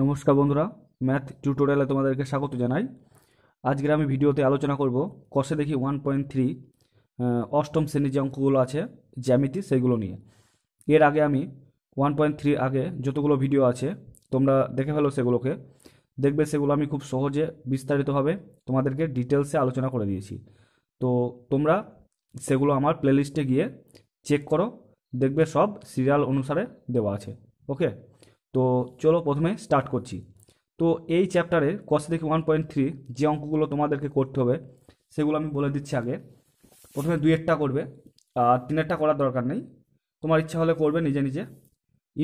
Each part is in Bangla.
নমস্কার বন্ধুরা ম্যাথ টিউটোরিয়ালে তোমাদেরকে স্বাগত জানাই আজকের আমি ভিডিওতে আলোচনা করব কষে দেখি ওয়ান পয়েন্ট থ্রি অষ্টম শ্রেণীর যে অঙ্কগুলো আছে জ্যামিতি সেইগুলো নিয়ে এর আগে আমি ওয়ান পয়েন্ট থ্রি আগে যতগুলো ভিডিও আছে তোমরা দেখে ফেলো সেগুলোকে দেখবে সেগুলো আমি খুব সহজে বিস্তারিতভাবে তোমাদেরকে ডিটেলসে আলোচনা করে দিয়েছি তো তোমরা সেগুলো আমার প্লেলিস্টে গিয়ে চেক করো দেখবে সব সিরিয়াল অনুসারে দেওয়া আছে ওকে তো চলো প্রথমে স্টার্ট করছি তো এই চ্যাপ্টারের কষ্ট থেকে ওয়ান পয়েন্ট থ্রি যে অঙ্কগুলো তোমাদেরকে করতে হবে সেগুলো আমি বলে দিচ্ছি আগে প্রথমে দুয়েরটা করবে আর তিনেরটা করার দরকার নেই তোমার ইচ্ছা হলে করবে নিজে নিজে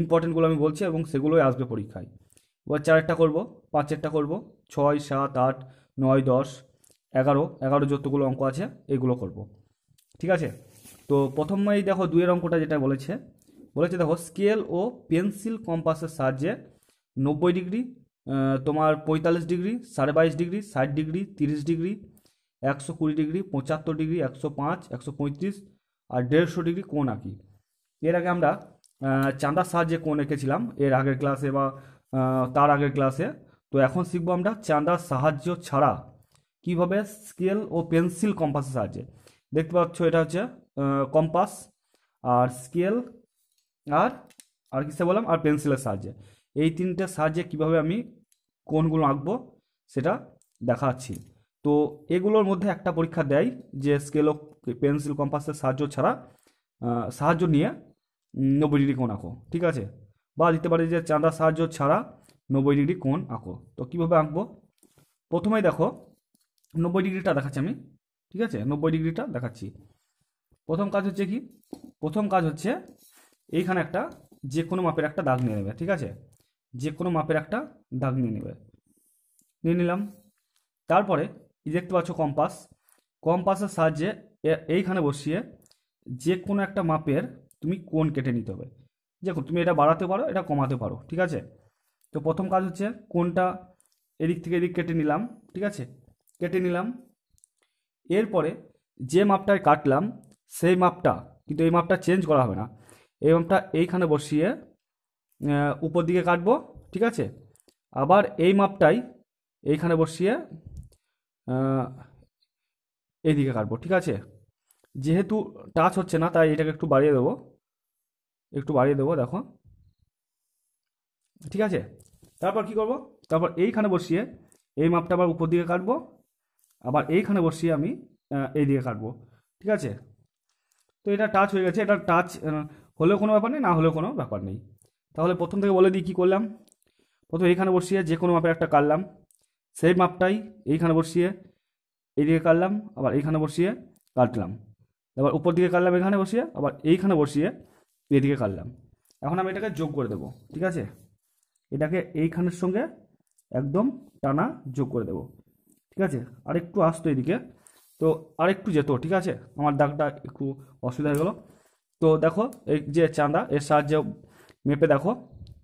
ইম্পর্টেন্টগুলো আমি বলছি এবং সেগুলোই আসবে পরীক্ষায় এবার চারেরটা করব পাঁচেরটা করব ছয় সাত আট নয় দশ এগারো এগারো যতগুলো অঙ্ক আছে এগুলো করব ঠিক আছে তো প্রথমেই দেখো দুয়ের অঙ্কটা যেটা বলেছে বলেছে দেখো স্কেল ও পেন্সিল কম্পাসের সাহায্যে নব্বই ডিগ্রি তোমার পঁয়তাল্লিশ ডিগ্রি সাড়ে বাইশ ডিগ্রি ষাট ডিগ্রি তিরিশ ডিগ্রি একশো কুড়ি ডিগ্রি পঁচাত্তর ডিগ্রি একশো পাঁচ একশো পঁয়ত্রিশ আর দেড়শো ডিগ্রি কোন আঁকি এর আগে আমরা চাঁদার সাহায্যে কোন এঁকেছিলাম এর আগের ক্লাসে বা তার আগের ক্লাসে তো এখন শিখবো আমরা চাঁদার সাহায্য ছাড়া কিভাবে স্কেল ও পেন্সিল কম্পাসের সাহায্যে দেখতে পাচ্ছ এটা হচ্ছে কম্পাস আর স্কেল আর আর কিসে বললাম আর পেন্সিলের সাহায্যে এই তিনটা সাহায্যে কিভাবে আমি কোনগুলো আঁকবো সেটা দেখাচ্ছি তো এগুলোর মধ্যে একটা পরীক্ষা দেয় যে স্কেল ও পেন্সিল কম্পাসের সাহায্য ছাড়া সাহায্য নিয়ে নব্বই ডিগ্রি কোন আঁকো ঠিক আছে বা দিতে পারে যে চাঁদার সাহায্য ছাড়া নব্বই ডিগ্রি কোন আঁকো তো কীভাবে আঁকবো প্রথমেই দেখো নব্বই ডিগ্রিটা দেখাচ্ছি আমি ঠিক আছে নব্বই ডিগ্রিটা দেখাচ্ছি প্রথম কাজ হচ্ছে কি প্রথম কাজ হচ্ছে এইখানে একটা যে কোনো মাপের একটা দাগ নিয়ে নেবে ঠিক আছে যে কোনো মাপের একটা দাগ নিয়ে নেবে নিয়ে নিলাম তারপরে দেখতে পাচ্ছ কম্পাস কম্পাসের সাহায্যে এইখানে বসিয়ে যে কোনো একটা মাপের তুমি কোন কেটে নিতে হবে দেখো তুমি এটা বাড়াতে পারো এটা কমাতে পারো ঠিক আছে তো প্রথম কাজ হচ্ছে কোনটা এদিক থেকে এদিক কেটে নিলাম ঠিক আছে কেটে নিলাম এরপরে যে মাপটায় কাটলাম সেই মাপটা কিন্তু এই মাপটা চেঞ্জ করা হবে না এই মাপটা এইখানে বসিয়ে উপর দিকে কাটবো ঠিক আছে আবার এই মাপটাই এইখানে বসিয়ে এইদিকে কাটবো ঠিক আছে যেহেতু টাচ হচ্ছে না তাই এটাকে একটু বাড়িয়ে দেবো একটু বাড়িয়ে দেবো দেখো ঠিক আছে তারপর কি করব তারপর এইখানে বসিয়ে এই মাপটা আবার উপর দিকে কাটবো আবার এইখানে বসিয়ে আমি এই দিকে কাটবো ঠিক আছে তো এটা টাচ হয়ে গেছে এটা টাচ হলেও কোনো ব্যাপার নেই না হলেও কোনো ব্যাপার নেই তাহলে প্রথম থেকে বলে দিই কী করলাম প্রথমে এইখানে বসিয়ে যে কোনো মাপের একটা কাটলাম সেই মাপটাই এইখানে বসিয়ে এইদিকে কাটলাম আবার এইখানে বসিয়ে কাটলাম এবার উপর দিকে কাটলাম এখানে বসিয়ে আবার এইখানে বসিয়ে এদিকে কাটলাম এখন আমি এটাকে যোগ করে দেবো ঠিক আছে এটাকে এইখানের সঙ্গে একদম টানা যোগ করে দেবো ঠিক আছে আরেকটু আসতো এদিকে তো আরেকটু যেত ঠিক আছে আমার দাগটা একটু অসুবিধা হয়ে গেলো তো দেখো এই যে চাঁদা এর সাহায্যে মেপে দেখো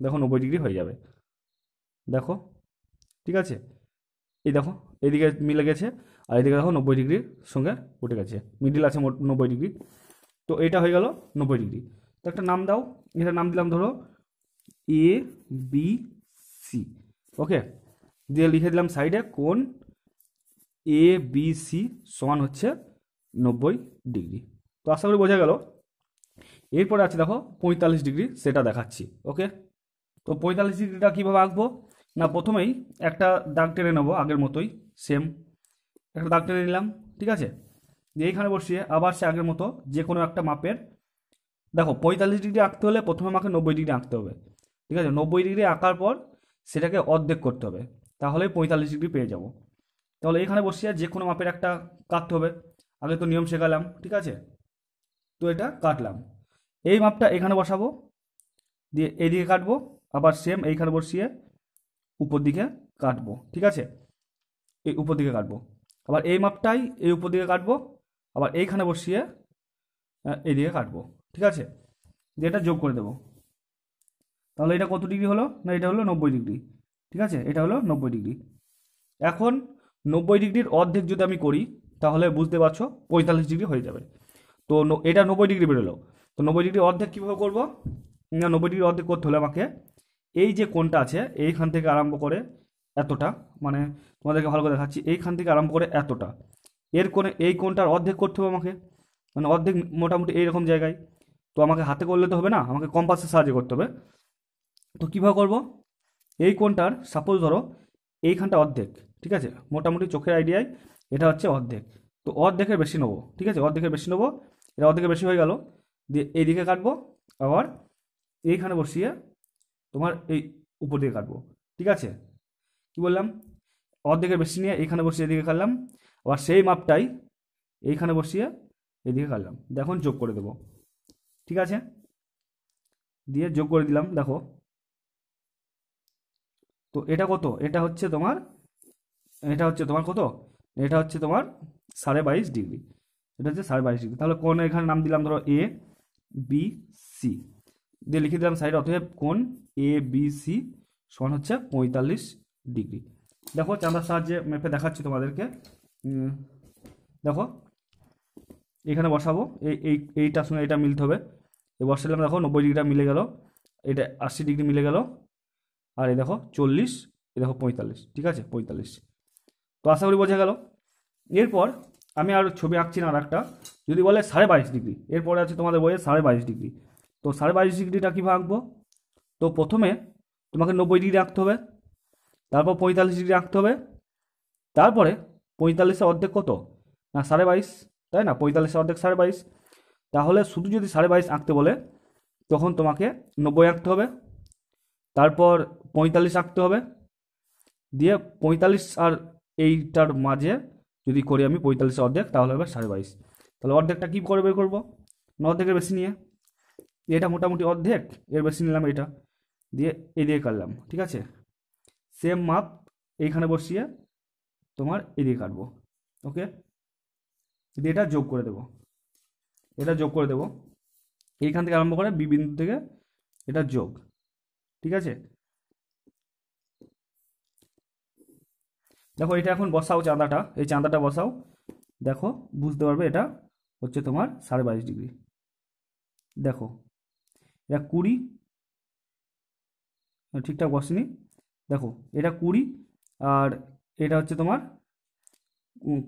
দেখো নব্বই ডিগ্রি হয়ে যাবে দেখো ঠিক আছে এই দেখো এদিকে মিলে গেছে আর এদিকে দেখো নব্বই ডিগ্রির সঙ্গে উঠে গেছে মিডিল আছে নব্বই ডিগ্রি তো এটা হয়ে গেল নব্বই ডিগ্রি তো একটা নাম দাও এটা নাম দিলাম ধরো এ বি সি ওকে দিয়ে লিখে দিলাম সাইডে কোন এ বি সি সমান হচ্ছে নব্বই ডিগ্রি তো আশা করি বোঝা গেল এরপরে আছে দেখো পঁয়তাল্লিশ ডিগ্রি সেটা দেখাচ্ছি ওকে তো পঁয়তাল্লিশ ডিগ্রিটা কীভাবে আঁকবো না প্রথমেই একটা দাগ টেনে নেবো আগের মতোই সেম একটা দাগ টেনে নিলাম ঠিক আছে এইখানে বসিয়ে আবার সে আগের মতো যে কোনো একটা মাপের দেখো পঁয়তাল্লিশ ডিগ্রি আঁকতে হলে প্রথমে আমাকে নব্বই ডিগ্রি আঁকতে হবে ঠিক আছে নব্বই ডিগ্রি আঁকার পর সেটাকে অর্ধেক করতে হবে তাহলেই পঁয়তাল্লিশ ডিগ্রি পেয়ে যাব তাহলে এখানে বসিয়ে যে কোনো মাপের একটা কাটতে হবে আগে তো নিয়ম শেখালাম ঠিক আছে তো এটা কাটলাম এই মাপটা এখানে বসাবো দিয়ে এইদিকে কাটবো আবার সেম এইখানে বসিয়ে উপর দিকে কাটবো ঠিক আছে এই উপর দিকে কাটবো আবার এই মাপটাই এই উপর দিকে কাটবো আবার এইখানে বসিয়ে এইদিকে কাটবো ঠিক আছে দিয়ে এটা যোগ করে দেবো তাহলে এটা কত ডিগ্রি হলো না এটা হলো নব্বই ডিগ্রি ঠিক আছে এটা হলো নব্বই ডিগ্রি এখন নব্বই ডিগ্রির অর্ধেক যদি আমি করি তাহলে বুঝতে পারছো পঁয়তাল্লিশ ডিগ্রি হয়ে যাবে তো এটা নব্বই ডিগ্রি বেরোলো তো নব্বই ডিগ্রি অর্ধেক কীভাবে করবো না নব্বই ডিগ্রি অর্ধেক করতে হলে আমাকে এই যে কোনটা আছে এইখান থেকে আরম্ভ করে এতটা মানে তোমাদেরকে ভালো করে দেখাচ্ছি এইখান থেকে আরম্ভ করে এতটা এর কোণে এই কোনটার অর্ধেক করতে হবে আমাকে মানে অর্ধেক মোটামুটি এইরকম জায়গায় তো আমাকে হাতে করলে তো হবে না আমাকে কম্পাসের সাহায্যে করতে হবে তো কীভাবে করব এই কোনটার সাপোজ ধরো এইখানটা অর্ধেক ঠিক আছে মোটামুটি চোখের আইডিয়ায় এটা হচ্ছে অর্ধেক তো অর্ধেকের বেশি নেবো ঠিক আছে অর্ধেকের বেশি নেবো এটা অর্ধেকের বেশি হয়ে গেল দিয়ে এইদিকে কাটবো আবার এইখানে বসিয়ে তোমার এই উপর দিকে কাটবো ঠিক আছে কি বললাম অর্ধেকের বেশি নিয়ে এইখানে বসিয়ে এদিকে কাটলাম আবার সেই মাপটাই এইখানে বসিয়ে এদিকে কাটলাম দেখো যোগ করে দেবো ঠিক আছে দিয়ে যোগ করে দিলাম দেখো তো এটা কত এটা হচ্ছে তোমার এটা হচ্ছে তোমার কত এটা হচ্ছে তোমার সাড়ে বাইশ ডিগ্রি এটা হচ্ছে সাড়ে বাইশ ডিগ্রি তাহলে কোন এখানে নাম দিলাম ধরো এ বি সি দিয়ে লিখে দিলাম সাইড অতএব কোন এ বি সি সমান হচ্ছে পঁয়তাল্লিশ ডিগ্রি দেখো চাঁদার সাহায্যে ম্যাপে দেখাচ্ছি তোমাদেরকে দেখো এখানে বসাবো এই এইটার সঙ্গে এটা মিলতে হবে এ বসালাম দেখো নব্বই ডিগ্রিটা মিলে গেল এটা আশি ডিগ্রি মিলে গেল আর এই দেখো চল্লিশ এ দেখো পঁয়তাল্লিশ ঠিক আছে পঁয়তাল্লিশ তো আশা করি বোঝা গেল এরপর আমি আর ছবি আঁকছি না আর একটা যদি বলে সাড়ে বাইশ ডিগ্রি এরপরে আছে তোমাদের বইয়ে সাড়ে বাইশ ডিগ্রি তো সাড়ে বাইশ ডিগ্রিটা কী আঁকবো তো প্রথমে তোমাকে নব্বই ডিগ্রি আঁকতে হবে তারপর পঁয়তাল্লিশ ডিগ্রি আঁকতে হবে তারপরে পঁয়তাল্লিশে অর্ধেক কত না সাড়ে বাইশ তাই না পঁয়তাল্লিশে অর্ধেক সাড়ে বাইশ তাহলে শুধু যদি সাড়ে বাইশ আঁকতে বলে তখন তোমাকে নব্বই আঁকতে হবে তারপর পঁয়তাল্লিশ আঁকতে হবে দিয়ে পঁয়তাল্লিশ আর এইটার মাঝে যদি করি আমি পঁয়তাল্লিশে অর্ধেক তাহলে হবে সাড়ে বাইশ তাহলে অর্ধেকটা কী করে বের করবো অর্ধেকের বেশি নিয়ে এটা মোটামুটি অর্ধেক এর বেশি নিলাম এটা দিয়ে এ দিয়ে কাটলাম ঠিক আছে সেম মাপ এইখানে বসিয়ে তোমার এদিকে কাটবো ওকে দিয়ে এটা যোগ করে দেব এটা যোগ করে দেব এইখান থেকে আরম্ভ করে বিবিন্দু থেকে এটা যোগ ঠিক আছে দেখো এটা এখন বসাও চাঁদাটা এই চাঁদাটা বসাও দেখো বুঝতে পারবে এটা হচ্ছে তোমার সাড়ে বাইশ ডিগ্রি দেখো এটা কুড়ি ঠিকঠাক বসেনি দেখো এটা কুড়ি আর এটা হচ্ছে তোমার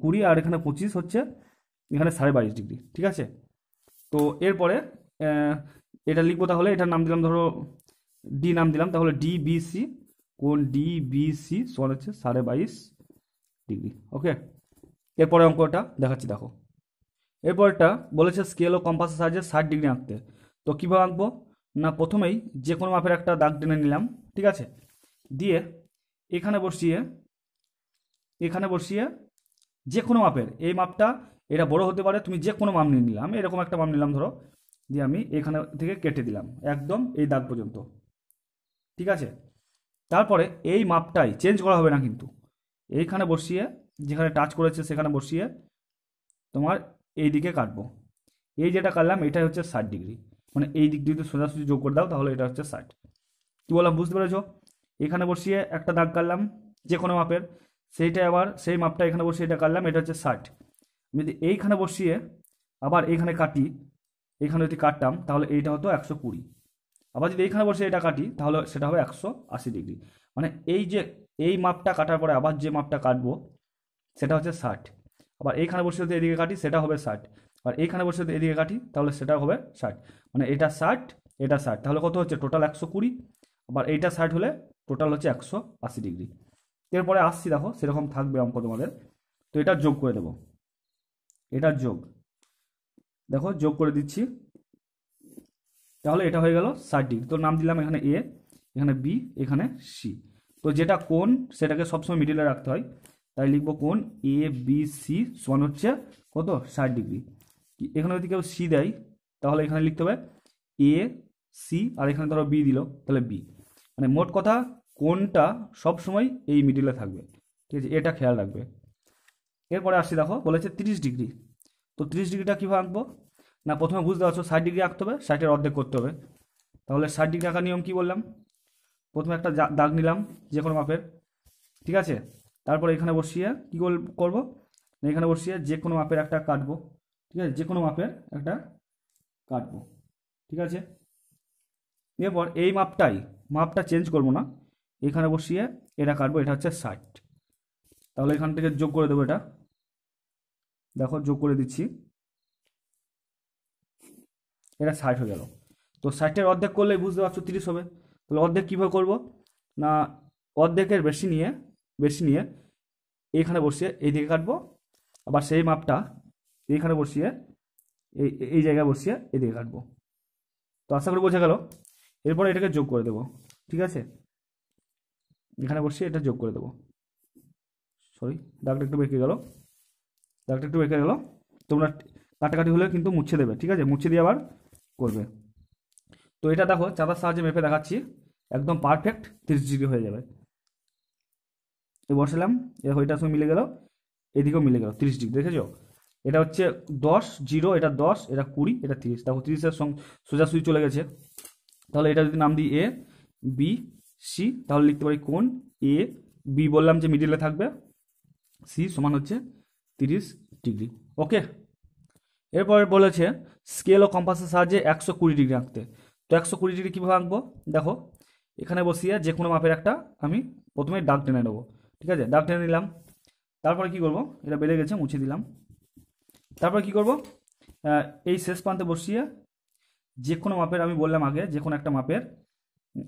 কুড়ি আর এখানে পঁচিশ হচ্ছে এখানে সাড়ে বাইশ ডিগ্রি ঠিক আছে তো এরপরে এটা লিখবো তাহলে এটার নাম দিলাম ধরো ডি নাম দিলাম তাহলে ডি বি সি কোন ডি বি সি সমান হচ্ছে সাড়ে বাইশ ডিগ্রি ওকে এরপরে অঙ্কটা দেখাচ্ছি দেখো এরপরটা বলেছে স্কেল ও কম্পাসের সাহায্যে ষাট ডিগ্রি আঁকতে তো কীভাবে আঁকবো না প্রথমেই যে কোনো মাপের একটা দাগ টেনে নিলাম ঠিক আছে দিয়ে এখানে বসিয়ে এখানে বসিয়ে যে কোনো মাপের এই মাপটা এটা বড় হতে পারে তুমি যে কোনো মাপ নিয়ে নিলাম এরকম একটা মাপ নিলাম ধরো দিয়ে আমি এখানে থেকে কেটে দিলাম একদম এই দাগ পর্যন্ত ঠিক আছে তারপরে এই মাপটাই চেঞ্জ করা হবে না কিন্তু এইখানে বসিয়ে যেখানে টাচ করেছে সেখানে বসিয়ে তোমার এই দিকে কাটবো এই যেটা কাটলাম এটাই হচ্ছে ষাট ডিগ্রি মানে এই দিক দিয়ে সোজাসুজি যোগ করে দাও তাহলে এটা হচ্ছে ষাট কী বললাম বুঝতে পেরেছো এখানে বসিয়ে একটা দাগ কাটলাম যে কোনো মাপের সেইটা আবার সেই মাপটা এখানে বসিয়ে এটা কাটলাম এটা হচ্ছে ষাট যদি এইখানে বসিয়ে আবার এইখানে কাটি এখানে যদি কাটতাম তাহলে এইটা হতো একশো কুড়ি আবার যদি এইখানে বসে এটা কাটি তাহলে সেটা হবে একশো আশি ডিগ্রি মানে এই যে এই মাপটা কাটার পরে আবার যে মাপটা কাটবো সেটা হচ্ছে ষাট আবার এইখানে বসে যদি এদিকে কাটি সেটা হবে ষাট আর এইখানে বসে যদি এদিকে কাটি তাহলে সেটা হবে ষাট মানে এটা ষাট এটা ষাট তাহলে কত হচ্ছে টোটাল একশো কুড়ি আবার এইটা ষাট হলে টোটাল হচ্ছে একশো আশি ডিগ্রি এরপরে আসছি দেখো সেরকম থাকবে অঙ্ক তোমাদের তো এটা যোগ করে দেব এটা যোগ দেখো যোগ করে দিচ্ছি তাহলে এটা হয়ে গেল ষাট ডিগ্রি তো নাম দিলাম এখানে এ এখানে বি এখানে সি তো যেটা কোন সেটাকে সবসময় মিডিলে রাখতে হয় তাহলে লিখবো কোন এ বি সি সমান হচ্ছে কত ষাট ডিগ্রি এখানে যদি কেউ সি দেয় তাহলে এখানে লিখতে হবে এ সি আর এখানে ধরো বি দিল তাহলে বি মানে মোট কথা কোনটা সব সময় এই মিডিলে থাকবে ঠিক আছে এটা খেয়াল রাখবে এরপরে আসছি দেখো বলেছে তিরিশ ডিগ্রি তো তিরিশ ডিগ্রিটা কীভাবে আঁকবো না প্রথমে বুঝতে পারছো ষাট ডিগ্রি আঁকতে হবে ষাটের অর্ধেক করতে হবে তাহলে ষাট ডিগ্রি আঁকার নিয়ম কী বললাম প্রথমে একটা দাগ নিলাম যে কোনো মাপের ঠিক আছে তারপর এখানে বসিয়ে কী করব এখানে বসিয়ে যে কোনো মাপের একটা কাটবো ঠিক আছে যে কোনো মাপের একটা কাটবো ঠিক আছে এরপর এই মাপটাই মাপটা চেঞ্জ করব না এখানে বসিয়ে এটা কাটবো এটা হচ্ছে ষাট তাহলে এখান থেকে যোগ করে দেবো এটা দেখো যোগ করে দিচ্ছি এটা ষাট হয়ে গেল তো ষাটের অর্ধেক করলে বুঝতে পারছো তিরিশ হবে তাহলে অর্ধেক কীভাবে করবো না অর্ধেকের বেশি নিয়ে বেশি নিয়ে এইখানে বসিয়ে এই দিকে কাটবো আবার সেই মাপটা এইখানে বসিয়ে এই এই জায়গায় বসিয়ে এদিকে কাটবো তো আশা করি বোঝা গেল এরপর এটাকে যোগ করে দেবো ঠিক আছে এখানে বসিয়ে এটা যোগ করে দেবো সরি দাগটা একটু বেঁকে গেল দাগটা একটু বেঁকে গেল তোমরা কাটাকাটি হলে কিন্তু মুছে দেবে ঠিক আছে মুছে দিয়ে আবার করবে তো এটা দেখো চাঁদার সাহায্যে মেপে দেখাচ্ছি একদম পারফেক্ট তিরিশ ডিগ্রি হয়ে যাবে বসালাম এ ওইটার সঙ্গে মিলে গেল এদিকেও মিলে গেল তিরিশ ডিগ্রি দেখেছো এটা হচ্ছে দশ জিরো এটা দশ এটা কুড়ি এটা তিরিশ দেখো তিরিশের সোজাসুজি চলে গেছে তাহলে এটা যদি নাম দিই এ বি সি তাহলে লিখতে পারি কোন এ বি বললাম যে মিডিলে থাকবে সি সমান হচ্ছে তিরিশ ডিগ্রি ওকে এরপরে বলেছে স্কেল ও কম্পাসের সাহায্যে একশো কুড়ি ডিগ্রি আঁকতে তো একশো কুড়ি ডিগ্রি কীভাবে আঁকবো দেখো এখানে বসিয়ে যে কোনো মাপের একটা আমি প্রথমে ডাক টেনে নেবো ঠিক আছে দাগ টেনে নিলাম তারপরে কি করব এটা বেড়ে গেছে মুছে দিলাম তারপরে কি করব এই শেষ প্রান্তে বসিয়ে যে কোনো মাপের আমি বললাম আগে যে কোনো একটা মাপের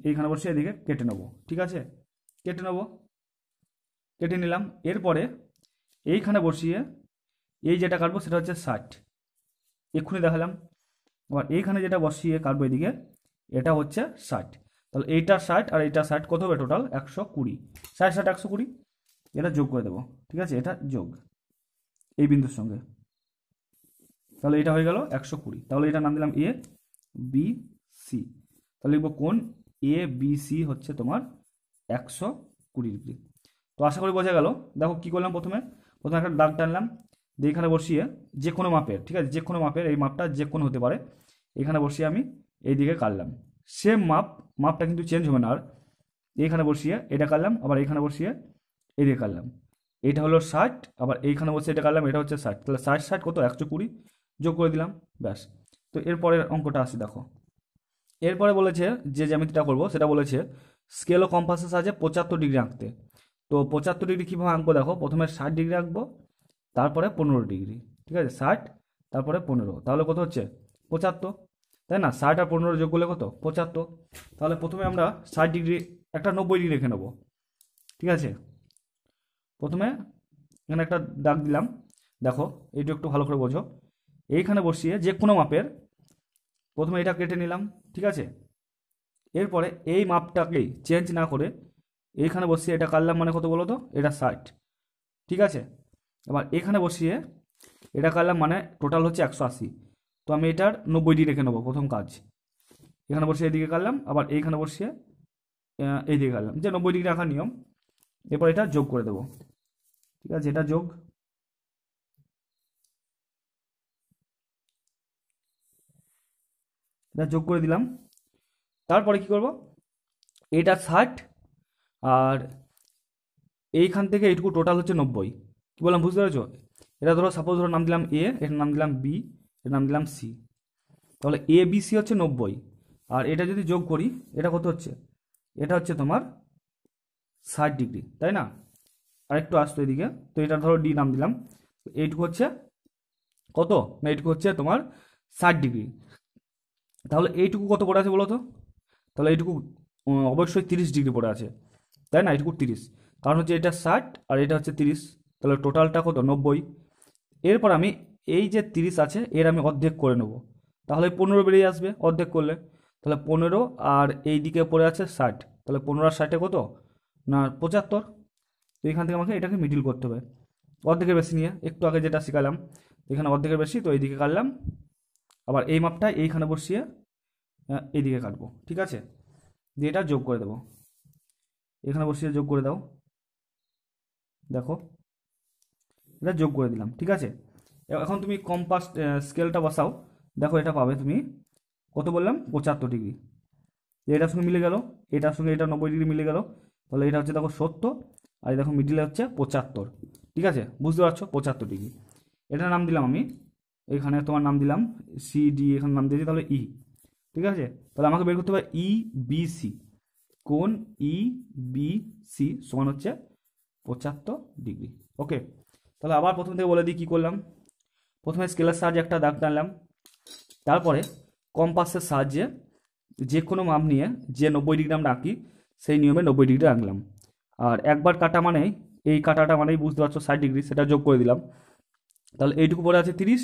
এইখানে বসিয়ে এদিকে কেটে নেব ঠিক আছে কেটে নেব কেটে নিলাম এরপরে এইখানে বসিয়ে এই যেটা কাটবো সেটা হচ্ছে ষাট এক্ষুনি দেখালাম আবার এইখানে যেটা বসিয়ে কাটবো এদিকে এটা হচ্ছে ষাট তাহলে এইটা ষাট আর এইটা ষাট কত হবে টোটাল একশো কুড়ি ষাট ষাট একশো কুড়ি এটা যোগ করে দেব ঠিক আছে এটা যোগ এই বিন্দুর সঙ্গে তাহলে এটা হয়ে গেল একশো কুড়ি তাহলে এটা নাম দিলাম এ বি সি তাহলে লিখবো কোন এ বি সি হচ্ছে তোমার একশো কুড়ি ডিগ্রি তো আশা করি বোঝা গেল দেখো কি করলাম প্রথমে প্রথমে একটা দাগ টানলাম যে এখানে বসিয়ে যে কোনো মাপের ঠিক আছে যে কোনো মাপের এই মাপটা যে কোনো হতে পারে এখানে বসিয়ে আমি এই দিকে কাটলাম সেম মাপ মাপটা কিন্তু চেঞ্জ হবে না আর এখানে বসিয়ে এটা কাটলাম আবার এখানে বসিয়ে এই দিয়ে কাটলাম এটা হলো ষাট আবার এইখানে বসে এটা কাটলাম এটা হচ্ছে ষাট তাহলে ষাট ষাট কত একশো কুড়ি যোগ করে দিলাম ব্যাস তো এরপরের অঙ্কটা আসি দেখো এরপরে বলেছে যে জ্যামিতিটা করবো সেটা বলেছে স্কেল ও কম্পাসের সাহায্যে পঁচাত্তর ডিগ্রি আঁকতে তো পঁচাত্তর ডিগ্রি কীভাবে আঁকবো দেখো প্রথমে ষাট ডিগ্রি আঁকবো তারপরে পনেরো ডিগ্রি ঠিক আছে ষাট তারপরে পনেরো তাহলে কত হচ্ছে পঁচাত্তর তাই না ষাট আর পনেরো যোগ করলে কত পঁচাত্তর তাহলে প্রথমে আমরা ষাট ডিগ্রি একটা নব্বই ডিগ্রি রেখে নেবো ঠিক আছে প্রথমে এখানে একটা দাগ দিলাম দেখো এইটা একটু ভালো করে বোঝো এইখানে বসিয়ে যে কোনো মাপের প্রথমে এটা কেটে নিলাম ঠিক আছে এরপরে এই মাপটাকেই চেঞ্জ না করে এইখানে বসিয়ে এটা কাটলাম মানে কত বলো তো এটা ষাট ঠিক আছে এবার এখানে বসিয়ে এটা কাটলাম মানে টোটাল হচ্ছে একশো আশি তো আমি এটার নব্বইটি রেখে নেবো প্রথম কাজ এখানে বসিয়ে এদিকে কাটলাম আবার এইখানে বসিয়ে এইদিকে কাটলাম যে নব্বই ডিগ্রি রাখার নিয়ম এরপর এটা যোগ করে দেবো ঠিক আছে এটা যোগ এটা যোগ করে দিলাম তারপরে কি করব এটা ষাট আর এইখান থেকে এইটুকু টোটাল হচ্ছে নব্বই কী বললাম বুঝতে পেরেছো এটা ধরো সাপোজ ধরো নাম দিলাম এ এটার নাম দিলাম বি এটার নাম দিলাম সি তাহলে এ বি সি হচ্ছে নব্বই আর এটা যদি যোগ করি এটা কত হচ্ছে এটা হচ্ছে তোমার ষাট ডিগ্রি তাই না আর একটু আসতো এদিকে তো এটা ধরো ডি নাম দিলাম এইটুকু হচ্ছে কত না এইটুকু হচ্ছে তোমার ষাট ডিগ্রি তাহলে এইটুকু কত পড়ে আছে বলো তো তাহলে এইটুকু অবশ্যই তিরিশ ডিগ্রি পড়ে আছে তাই না এইটুকু তিরিশ কারণ হচ্ছে এটা ষাট আর এটা হচ্ছে তিরিশ তাহলে টোটালটা কত নব্বই এরপর আমি এই যে তিরিশ আছে এর আমি অর্ধেক করে নেব তাহলে পনেরো বেরিয়ে আসবে অর্ধেক করলে তাহলে পনেরো আর এই দিকে পড়ে আছে ষাট তাহলে পনেরো আর ষাটে কত না পঁচাত্তর তো এখান থেকে আমাকে এটাকে মিডিল করতে হবে অর্ধেকের বেশি নিয়ে একটু আগে যেটা শেখালাম এখানে অর্ধেকের বেশি তো এইদিকে কাটলাম আবার এই মাপটা এইখানে বসিয়ে এইদিকে কাটবো ঠিক আছে দিয়ে এটা যোগ করে দেবো এখানে বসিয়ে যোগ করে দাও দেখো এটা যোগ করে দিলাম ঠিক আছে এখন তুমি কম্পাস স্কেলটা বসাও দেখো এটা পাবে তুমি কত বললাম পঁচাত্তর ডিগ্রি এটার সঙ্গে মিলে গেল এটার সঙ্গে এটা নব্বই ডিগ্রি মিলে গেল তাহলে এটা হচ্ছে দেখো সত্তর আর দেখো মিডিলে হচ্ছে পঁচাত্তর ঠিক আছে বুঝতে পারছো পঁচাত্তর ডিগ্রি এটা নাম দিলাম আমি এখানে তোমার নাম দিলাম সি ডি এখানে নাম দিয়েছি তাহলে ই e। ঠিক আছে তাহলে আমাকে বের করতে হবে ই বি সি কোন ই বি সি সমান হচ্ছে পঁচাত্তর ডিগ্রি ওকে তাহলে আবার প্রথম থেকে বলে দিই কী করলাম প্রথমে স্কেলের সাহায্যে একটা দাগ টানলাম তারপরে কম্পাসের সাহায্যে যে কোনো মাপ নিয়ে যে নব্বই ডিগ্রি আমরা আঁকি সেই নিয়মে নব্বই ডিগ্রি আঁকলাম আর একবার কাটা মানে এই কাটাটা মানেই বুঝতে পারছো ষাট ডিগ্রি সেটা যোগ করে দিলাম তাহলে এইটুকু পরে আছে তিরিশ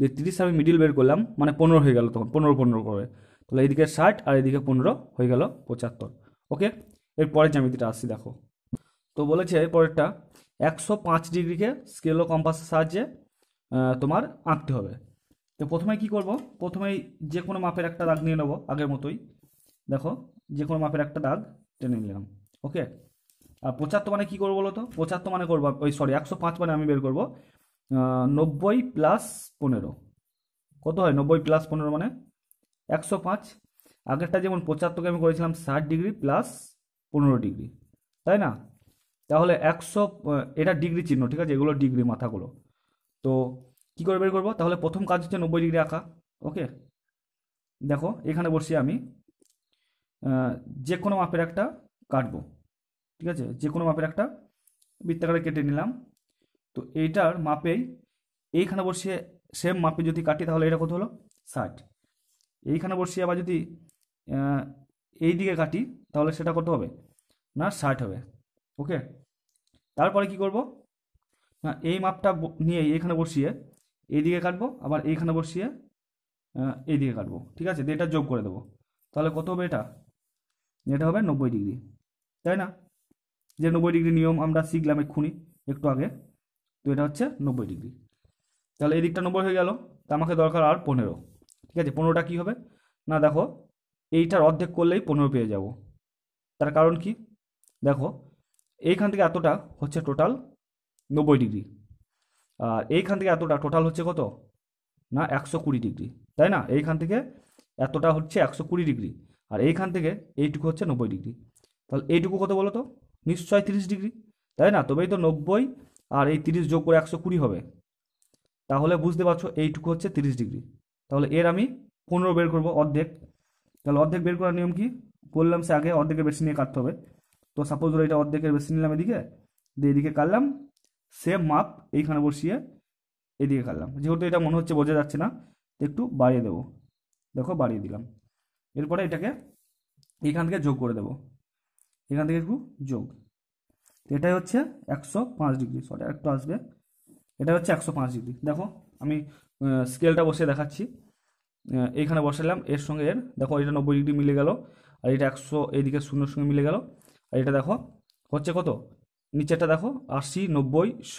যে তিরিশ আমি মিডিল বের করলাম মানে পনেরো হয়ে গেল তখন পনেরো পনেরো করে তাহলে এদিকে ষাট আর এদিকে পনেরো হয়ে গেল পঁচাত্তর ওকে এর পরের জ্যামিতিটা আসছি দেখো তো বলেছে পরেরটা একশো পাঁচ ডিগ্রিকে স্কেল ও কম্পাসের সাহায্যে তোমার আঁকতে হবে তো প্রথমে কি করব প্রথমেই যে কোনো মাপের একটা দাগ নিয়ে নেবো আগের মতোই দেখো যে কোনো মাপের একটা দাগ টেনে নিলাম ওকে পঁচাত্তর মানে কী করবো বলো তো পঁচাত্তর মানে করবো ওই সরি একশো পাঁচ মানে আমি বের করবো নব্বই প্লাস পনেরো কত হয় নব্বই প্লাস পনেরো মানে একশো পাঁচ আগেরটা যেমন পঁচাত্তরকে আমি করেছিলাম ষাট ডিগ্রি প্লাস পনেরো ডিগ্রি তাই না তাহলে একশো এটা ডিগ্রি চিহ্ন ঠিক আছে এগুলো ডিগ্রি মাথাগুলো তো কি করে বের করবো তাহলে প্রথম কাজ হচ্ছে নব্বই ডিগ্রি আঁকা ওকে দেখো এখানে বসি আমি যে কোনো মাপের একটা কাটবো ঠিক আছে যে কোনো মাপের একটা বৃত্তাকারে কেটে নিলাম তো এইটার মাপেই এইখানে বসিয়ে সেম মাপে যদি কাটি তাহলে এটা কত হলো ষাট এইখানে বসিয়ে আবার যদি এই দিকে কাটি তাহলে সেটা কত হবে না ষাট হবে ওকে তারপরে কি করব না এই মাপটা নিয়ে এখানে বসিয়ে এইদিকে কাটবো আবার এইখানে বসিয়ে এই দিকে কাটবো ঠিক আছে এটা যোগ করে দেবো তাহলে কত হবে এটা এটা হবে নব্বই ডিগ্রি তাই না যে নব্বই ডিগ্রি নিয়ম আমরা শিখলাম এক্ষুনি একটু আগে তো এটা হচ্ছে নব্বই ডিগ্রি তাহলে এই দিকটা নব্বই হয়ে গেল তা আমাকে দরকার আর পনেরো ঠিক আছে পনেরোটা কী হবে না দেখো এইটার অর্ধেক করলেই পনেরো পেয়ে যাব তার কারণ কি দেখো এইখান থেকে এতটা হচ্ছে টোটাল নব্বই ডিগ্রি আর এইখান থেকে এতটা টোটাল হচ্ছে কত না একশো কুড়ি ডিগ্রি তাই না এইখান থেকে এতটা হচ্ছে একশো কুড়ি ডিগ্রি আর এইখান থেকে এইটুকু হচ্ছে নব্বই ডিগ্রি তাহলে এইটুকু কত বলো তো নিশ্চয় তিরিশ ডিগ্রি তাই না তবেই তো নব্বই আর এই তিরিশ যোগ করে একশো কুড়ি হবে তাহলে বুঝতে পারছো এইটুকু হচ্ছে তিরিশ ডিগ্রি তাহলে এর আমি পনেরো বের করবো অর্ধেক তাহলে অর্ধেক বের করার নিয়ম কি বললাম সে আগে অর্ধেকের বেশি নিয়ে কাটতে হবে তো সাপোজ ধরো এটা অর্ধেকের বেশি নিলাম এদিকে দিয়ে এদিকে কাটলাম সেম মাপ এইখানে বসিয়ে এদিকে কাটলাম যেহেতু এটা মনে হচ্ছে বোঝা যাচ্ছে না একটু বাড়িয়ে দেবো দেখো বাড়িয়ে দিলাম এরপরে এটাকে এখান থেকে যোগ করে দেবো এখান থেকে একটু যোগ এটাই হচ্ছে একশো পাঁচ ডিগ্রি সরি একটু আসবে এটা হচ্ছে একশো পাঁচ ডিগ্রি দেখো আমি স্কেলটা বসে দেখাচ্ছি এইখানে বসালাম এর সঙ্গে এর দেখো এটা নব্বই ডিগ্রি মিলে গেল আর এটা একশো এইদিকে শূন্যর সঙ্গে মিলে গেল আর এটা দেখো হচ্ছে কত নিচেরটা দেখো আশি নব্বই শ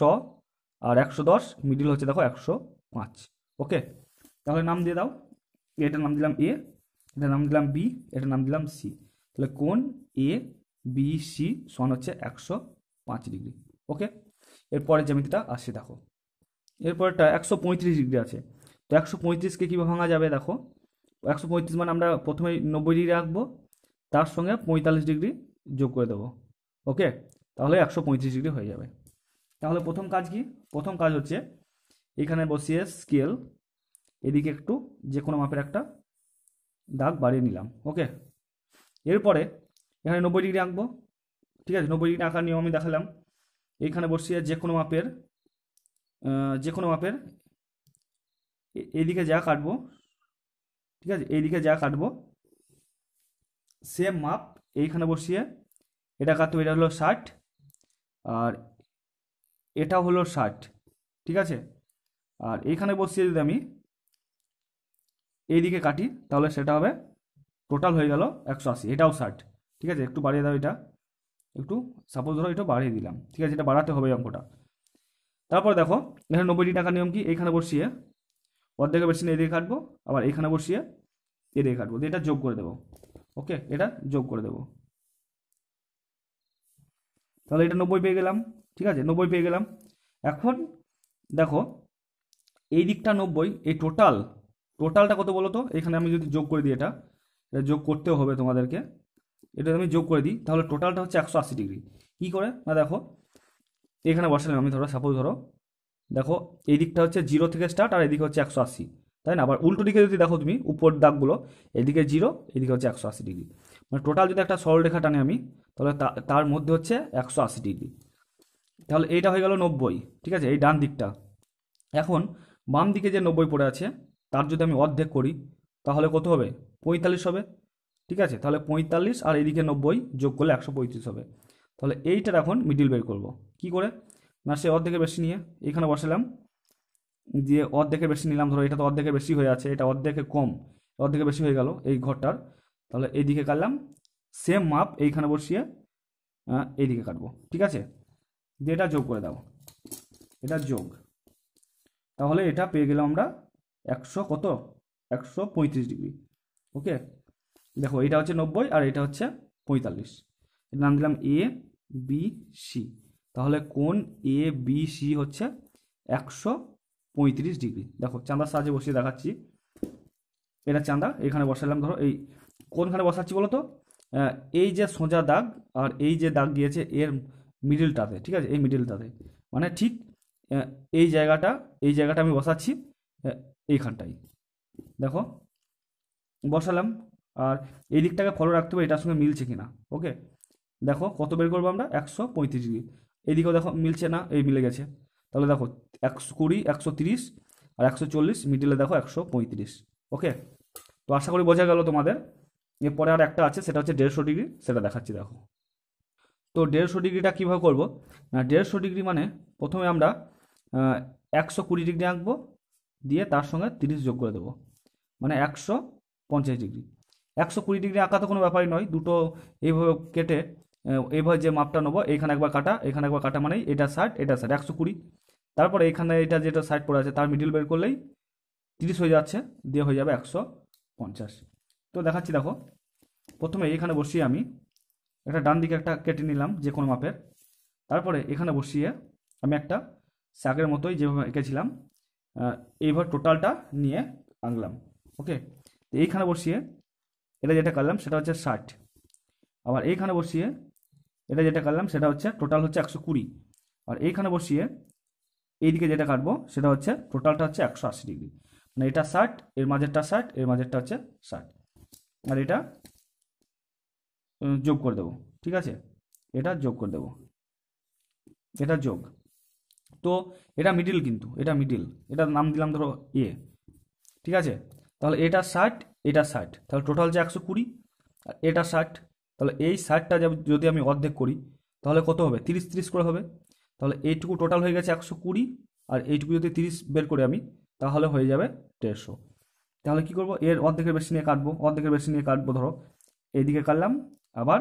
আর একশো দশ মিডিল হচ্ছে দেখো একশো পাঁচ ওকে তাহলে নাম দিয়ে দাও এটার নাম দিলাম এ এটার নাম দিলাম বি এটার নাম দিলাম সি তাহলে কোন এ বিসি সমান হচ্ছে একশো পাঁচ ডিগ্রি ওকে এরপরে জ্যামিতিটা আসছে দেখো এরপরটা একশো পঁয়ত্রিশ ডিগ্রি আছে তো একশো পঁয়ত্রিশকে কীভাবে ভাঙা যাবে দেখো একশো পঁয়ত্রিশ মানে আমরা প্রথমে নব্বই ডিগ্রি রাখবো তার সঙ্গে পঁয়তাল্লিশ ডিগ্রি যোগ করে দেবো ওকে তাহলে একশো পঁয়ত্রিশ ডিগ্রি হয়ে যাবে তাহলে প্রথম কাজ কি প্রথম কাজ হচ্ছে এখানে বসিয়ে স্কেল এদিকে একটু যে কোনো মাপের একটা দাগ বাড়িয়ে নিলাম ওকে এরপরে এখানে নব্বই ডিগ্রি আঁকবো ঠিক আছে নব্বই ডিগ্রি আঁকার নিয়ম আমি দেখালাম এইখানে বসিয়ে যে কোনো মাপের যে কোনো মাপের এইদিকে যা কাটবো ঠিক আছে এইদিকে যা কাটবো সেম মাপ এইখানে বসিয়ে এটা কাটতে এটা হলো ষাট আর এটা হলো ষাট ঠিক আছে আর এইখানে বসিয়ে যদি আমি এইদিকে কাটি তাহলে সেটা হবে টোটাল হয়ে গেল একশো আশি এটাও ষাট ঠিক আছে একটু বাড়িয়ে দাও এটা একটু সাপোজ ধরো এটা বাড়িয়ে দিলাম ঠিক আছে এটা বাড়াতে হবে অঙ্কটা তারপর দেখো এখানে নব্বইটি টাকা নিয়ম কি এইখানে বসিয়ে অর্ধেকের বেশি এদিকে কাটবো আবার এখানে বসিয়ে এদিকে কাটবো এটা যোগ করে দেবো ওকে এটা যোগ করে দেবো তাহলে এটা নব্বই পেয়ে গেলাম ঠিক আছে নব্বই পেয়ে গেলাম এখন দেখো এই দিকটা নব্বই এই টোটাল টোটালটা কত বলো তো এখানে আমি যদি যোগ করে দিই এটা যোগ করতেও হবে তোমাদেরকে এটা আমি যোগ করে দিই তাহলে টোটালটা হচ্ছে একশো আশি ডিগ্রি কী করে না দেখো এখানে বসালাম আমি ধরো সাপোজ ধরো দেখো এই দিকটা হচ্ছে জিরো থেকে স্টার্ট আর এদিকে হচ্ছে একশো আশি তাই না আবার উল্টো দিকে যদি দেখো তুমি উপর দাগগুলো এদিকে জিরো এদিকে হচ্ছে একশো আশি ডিগ্রি মানে টোটাল যদি একটা সরলরেখা টানে আমি তাহলে তার মধ্যে হচ্ছে একশো আশি ডিগ্রি তাহলে এইটা হয়ে গেল নব্বই ঠিক আছে এই ডান দিকটা এখন বাম দিকে যে নব্বই পড়ে আছে তার যদি আমি অর্ধেক করি তাহলে কত হবে পঁয়তাল্লিশ হবে ঠিক আছে তাহলে পঁয়তাল্লিশ আর এদিকে নব্বই যোগ করলে একশো পঁয়ত্রিশ হবে তাহলে এইটার এখন মিডিল বের করব কি করে না সে অর্ধেকের বেশি নিয়ে এখানে বসালাম দিয়ে অর্ধেকের বেশি নিলাম ধরো এটা তো অর্ধেকের বেশি হয়ে আছে এটা অর্ধেকে কম অর্ধেকের বেশি হয়ে গেল এই ঘরটার তাহলে এইদিকে কাটলাম সেম মাপ এইখানে বসিয়ে এইদিকে কাটবো ঠিক আছে দিয়ে এটা যোগ করে দাও এটা যোগ তাহলে এটা পেয়ে গেলাম আমরা একশো কত একশো পঁয়ত্রিশ ডিগ্রি ওকে দেখো এটা হচ্ছে নব্বই আর এটা হচ্ছে পঁয়তাল্লিশ এর নাম দিলাম এ বি সি তাহলে কোন এ বি সি হচ্ছে একশো পঁয়ত্রিশ ডিগ্রি দেখো চাঁদার সাহায্যে বসিয়ে দেখাচ্ছি এটা চাঁদা এখানে বসালাম ধরো এই কোনখানে বসাচ্ছি বলো তো এই যে সোজা দাগ আর এই যে দাগ গিয়েছে এর মিডিলটাতে ঠিক আছে এই মিডিলটাতে মানে ঠিক এই জায়গাটা এই জায়গাটা আমি বসাচ্ছি এইখানটাই দেখো বসালাম আর এই দিকটাকে ফলো রাখতে হবে এটার সঙ্গে মিলছে কিনা ওকে দেখো কত বের করবো আমরা একশো পঁয়ত্রিশ ডিগ্রি এদিকেও দেখো মিলছে না এই মিলে গেছে তাহলে দেখো একশো কুড়ি একশো তিরিশ আর একশো চল্লিশ মিডিলে দেখো একশো পঁয়ত্রিশ ওকে তো আশা করি বোঝা গেল তোমাদের এরপরে আর একটা আছে সেটা হচ্ছে দেড়শো ডিগ্রি সেটা দেখাচ্ছি দেখো তো দেড়শো ডিগ্রিটা কীভাবে করবো না দেড়শো ডিগ্রি মানে প্রথমে আমরা একশো কুড়ি ডিগ্রি আঁকবো দিয়ে তার সঙ্গে তিরিশ যোগ করে দেবো মানে একশো পঞ্চাশ ডিগ্রি একশো কুড়ি ডিগ্রি আঁকা তো কোনো ব্যাপারই নয় দুটো এইভাবে কেটে এইভাবে যে মাপটা নেবো এইখানে একবার কাটা এখানে একবার কাটা মানে এটা ষাট এটা ষাট একশো কুড়ি তারপর এখানে এটা যেটা ষাট পড়ে আছে তার মিডিল বের করলেই তিরিশ হয়ে যাচ্ছে দিয়ে হয়ে যাবে একশো পঞ্চাশ তো দেখাচ্ছি দেখো প্রথমে এখানে বসিয়ে আমি একটা ডান দিকে একটা কেটে নিলাম যে কোনো মাপের তারপরে এখানে বসিয়ে আমি একটা শাকের মতোই যেভাবে এঁকেছিলাম এইভাবে টোটালটা নিয়ে আনলাম ওকে এইখানে বসিয়ে এটা যেটা করলাম সেটা হচ্ছে ষাট আবার এইখানে বসিয়ে এটা যেটা করলাম সেটা হচ্ছে টোটাল হচ্ছে একশো কুড়ি আর এইখানে বসিয়ে এইদিকে যেটা কাটবো সেটা হচ্ছে টোটালটা হচ্ছে একশো আশি ডিগ্রি মানে এটা ষাট এর মাঝেরটা ষাট এর মাঝেরটা হচ্ছে ষাট আর এটা যোগ করে দেবো ঠিক আছে এটা যোগ করে দেবো এটা যোগ তো এটা মিডিল কিন্তু এটা মিডিল এটা নাম দিলাম ধরো এ ঠিক আছে তাহলে এটা ষাট এটা ষাট তাহলে টোটাল যে একশো কুড়ি আর এটা ষাট তাহলে এই ষাটটা যদি আমি অর্ধেক করি তাহলে কত হবে তিরিশ তিরিশ করে হবে তাহলে এইটুকু টোটাল হয়ে গেছে একশো কুড়ি আর এইটুকু যদি তিরিশ বের করে আমি তাহলে হয়ে যাবে দেড়শো তাহলে কি করব এর অর্ধেকের বেশি নিয়ে কাটবো অর্ধেকের বেশি নিয়ে কাটবো ধরো এইদিকে কাটলাম আবার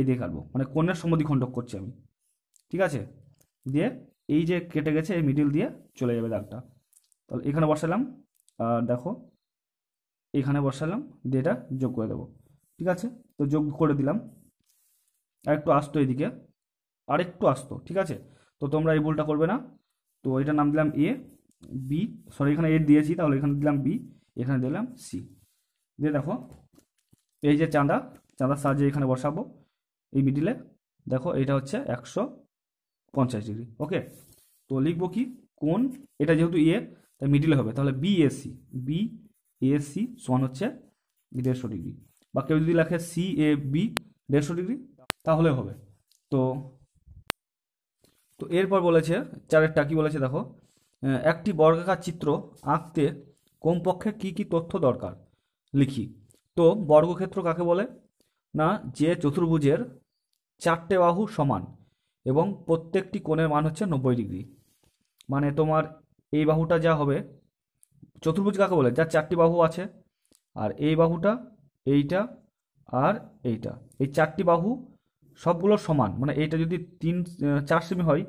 এদিকে কাটবো মানে কন্যার সমদ্বিখণ্ডক করছি আমি ঠিক আছে দিয়ে এই যে কেটে গেছে এই মিডিল দিয়ে চলে যাবে দাগটা তাহলে এখানে বসালাম আর দেখো এখানে বসালাম দিয়ে এটা যোগ করে দেবো ঠিক আছে তো যোগ করে দিলাম আর একটু আসতো এদিকে আর একটু আসতো ঠিক আছে তো তোমরা এই ভুলটা করবে না তো এটা নাম দিলাম এ বি সরি এখানে এ দিয়েছি তাহলে এখানে দিলাম বি এখানে দিলাম সি দিয়ে দেখো এই যে চাঁদা চাঁদার সাহায্যে এখানে বসাবো এই মিডিলে দেখো এটা হচ্ছে একশো পঞ্চাশ ডিগ্রি ওকে তো লিখবো কি কোন এটা যেহেতু এ তাই মিডিলে হবে তাহলে বিএসি বি এসি সমান হচ্ছে দেড়শো ডিগ্রি বা কেউ যদি লেখে সি এ বি দেড়শো ডিগ্রি তাহলে হবে তো তো এরপর বলেছে চারেরটা টাকি বলেছে দেখো একটি বর্গাকার চিত্র আঁকতে কমপক্ষে কি কি তথ্য দরকার লিখি তো বর্গক্ষেত্র কাকে বলে না যে চতুর্ভুজের চারটে বাহু সমান এবং প্রত্যেকটি কোণের মান হচ্ছে নব্বই ডিগ্রি মানে তোমার এই বাহুটা যা হবে চতুর্ভুজ কাকে বলে যার চারটি বাহু আছে আর এই বাহুটা এইটা আর এইটা এই চারটি বাহু সবগুলো সমান মানে এইটা যদি তিন চার সেমি হয়